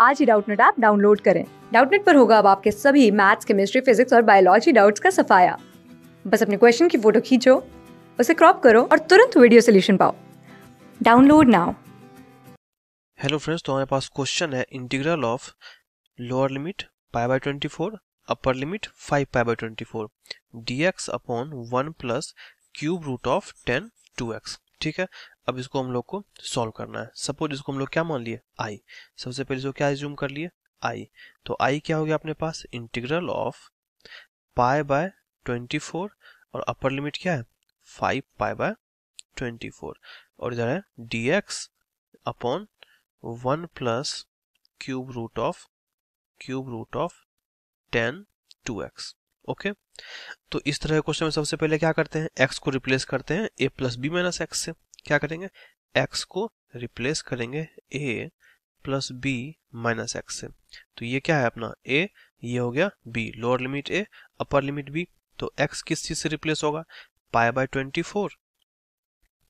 आज ही Doubtnut app download करें डाउटनेट पर होगा अब आपके सभी मैथ्स केमिस्ट्री फिजिक्स और बायोलॉजी डाउट्स का सफाया बस अपने क्वेश्चन की फोटो खींचो उसे क्रॉप करो और तुरंत वीडियो सोल्यूशन पाओ डाउनलोड नाउ हेलो फ्रेंड्स तो हमारे पास क्वेश्चन है integral of lower limit pi by twenty four upper limit five pi by twenty four D x upon one plus cube root of tan two x ठीक है अब इसको हम लोग को सॉल्व करना है सपोज इसको हम लोग क्या मान लिए आई सबसे पहले इसको क्या एज्यूम कर लिए आई तो आई क्या हो गया अपने पास इंटीग्रल ऑफ पाए बाय 24 और अपर लिमिट क्या है 5 पाए बाय 24 और इधर है d x upon one plus cube root of cube root of tan two x okay तो इस तरह के क्वेश्चन में सबसे पहले क्या करते हैं एक्स को रिप्लेस करते हैं a plus b minus x से क्या करेंगे एक्स को रिप्लेस करेंगे a plus b minus x से तो ये क्या है अपना ए ये हो गया b lower limit a upper limit b तो एक्स किस चीज से रिप्लेस होगा pi by twenty four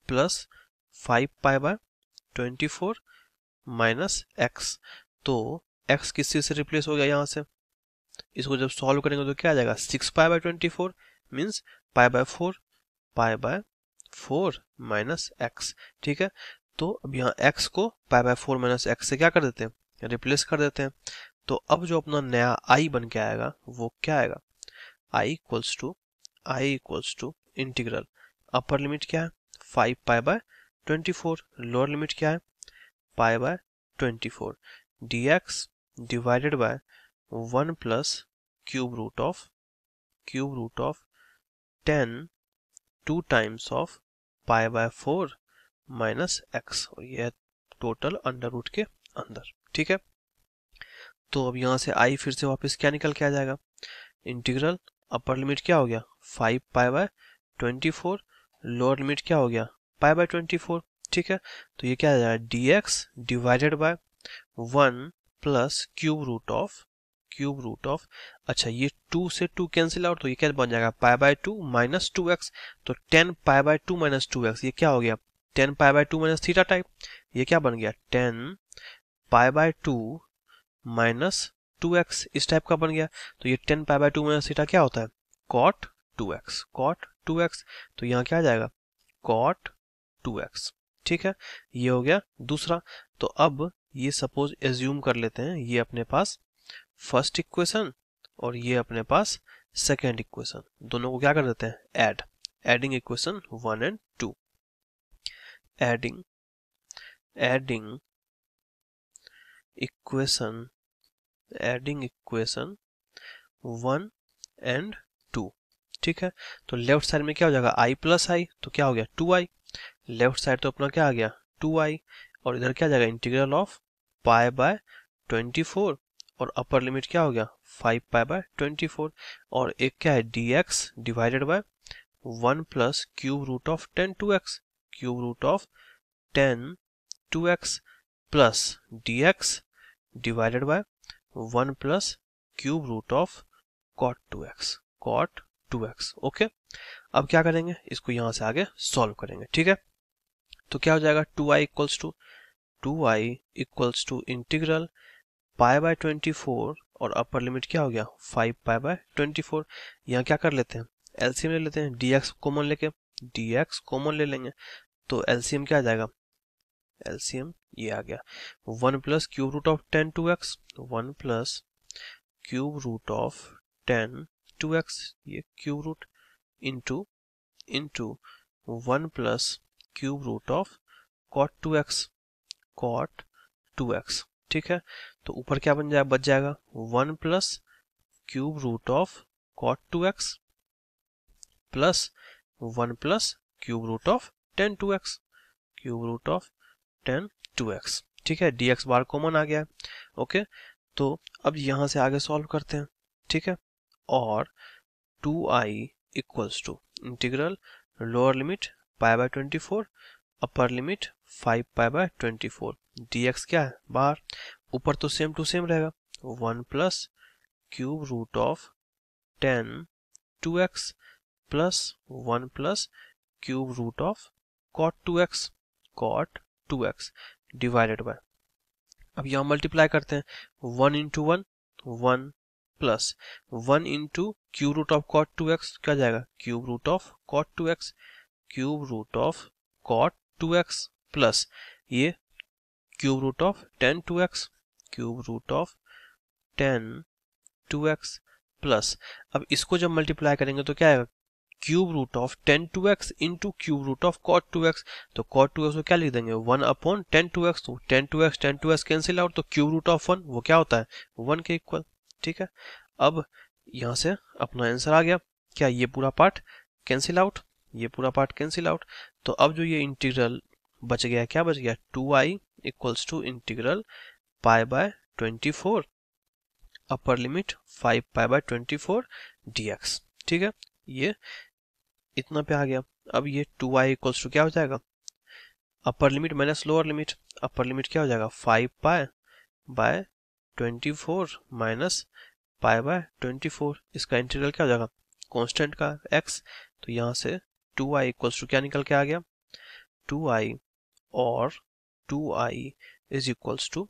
plus five pi by twenty four minus x तो एक्स किस चीज से रिप्लेस हो गया यहां से इसको जब सॉल्व करेंगे तो क्या आ जाएगा six pi by twenty four means pi by four pi by four minus x ठीक है तो अब यहाँ एक्स को pi by four minus x से क्या कर देते हैं रिप्लेस कर देते हैं तो अब जो अपना नया आई बन के आएगा वो क्या आएगा I equals to I equals to integral upper limit क्या है five pi by twenty four lower limit क्या है pi by twenty four D x divided by one plus cube root of cube root of tan two times of pi by four minus x और ये total under root के अंदर ठीक है तो अब यहाँ से आई फिर से वापस क्या निकल के आ जाएगा इंटीग्रल अपर लिमिट क्या हो गया five pi by twenty four lower limit क्या हो गया पाई बाय ट्वेंटी फोर ठीक है तो ये क्या आ जाएगा d x divided by one plus cube root of cube root of अच्छा ये टू से टू कैंसिल आउट तो ये क्या बन जाएगा pi by two minus two x तो tan pi by two minus two x ये क्या हो गया tan pi by two minus theta type ये क्या बन गया tan pi by two minus two x इस टाइप का बन गया तो ये tan pi by two minus theta क्या होता है cot two x cot two x तो यहाँ क्या आ जाएगा कॉट टू एक्स ठीक है ये हो गया दूसरा तो अब ये सपोज एज्यूम कर लेते हैं ये अपने पास फर्स्ट इक्वेशन और ये अपने पास सेकेंड इक्वेशन दोनों को क्या कर देते हैं add adding equation one and two adding adding equation adding equation one and two ठीक है तो लेफ्ट साइड में क्या हो जाएगा आई प्लस आई तो क्या हो गया टू आई लेफ्ट साइड तो अपना क्या आ गया टू आई और इधर क्या जाएगा integral of pi by twenty four और अपर लिमिट क्या हो गया five pi by twenty four और एक क्या है d x divided by one plus cube root of tan two x cube root of tan two x plus d x divided by one plus cube root of cot two x cot two x okay अब क्या करेंगे इसको यहां से आगे solve करेंगे ठीक है तो क्या हो जाएगा two I equals to two I equals to integral pi by twenty four और अपर लिमिट क्या हो गया five pi by twenty four यहाँ क्या कर लेते हैं एलसीएम ले लेते हैं डी एक्स कॉमन लेके डी एक्स कॉमन ले लेंगे तो एलसीएम क्या आ जाएगा एलसीएम ये आ गया one plus cube root of tan two x one plus cube root of tan two x ये cube root into into one plus cube root of cot two x cot two x ठीक है तो ऊपर क्या बन जाए बच जाएगा one plus cube root of cot two x plus one plus cube root of tan two x cube root of tan two x ठीक है डी एक्स बार कॉमन आ गया ओके तो अब यहां से आगे सॉल्व करते हैं ठीक है और two I equals to integral lower limit pi by twenty four upper limit 5 pi by twenty four D X क्या है बाहर ऊपर तो सेम टू सेम रहेगा one plus cube root of tan two x plus one plus cube root of cot two x cot two X divided by अब यहाँ multiply करते हैं one into one one plus one into cube root of cot two X क्या जाएगा cube root of cot two x cube root of cot two x plus ये cube root of tan two x cube root of tan two x plus अब इसको जब multiply करेंगे तो क्या आएगा cube root of tan two X into cube root of cot two x तो cot two X को क्या लिख देंगे one upon tan two x तो tan two x ten two X cancel out तो क्यूब रूट ऑफ वन वो क्या होता है वन के इक्वल ठीक है अब यहाँ से अपना आंसर आ गया क्या ये पूरा पार्ट कैंसिल आउट ये पूरा पार्ट कैंसिल आउट तो अब जो ये इंटीग्रल बच गया क्या बच गया two I equals to integral pi by twenty four upper limit five pi by twenty four D ठीक है ये इतना पे आ गया अब ये टू आई इक्वल्स टू क्या हो जाएगा upper limit minus lower limit upper limit क्या हो जाएगा five pi by twenty four minus pi by twenty four इसका इंटीग्रल क्या हो जाएगा कॉन्स्टेंट का एक्स तो यहाँ से टू आई इक्वल्स टू क्या निकल के आ गया टू आई और two I is equals to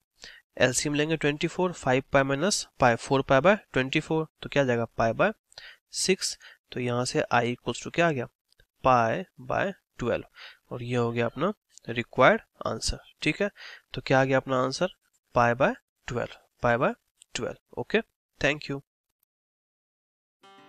L C लेंगे twenty four five pi minus pi four pi by twenty four तो क्या जाएगा पाई बाय सिक्स तो यहाँ से आई इक्वल्स टू क्या आ गया पाई बाय ट्वेल्व और ये हो गया अपना रिक्वायर्ड आंसर ठीक है तो क्या आ गया अपना answer pi by twelve pi by twelve okay thank you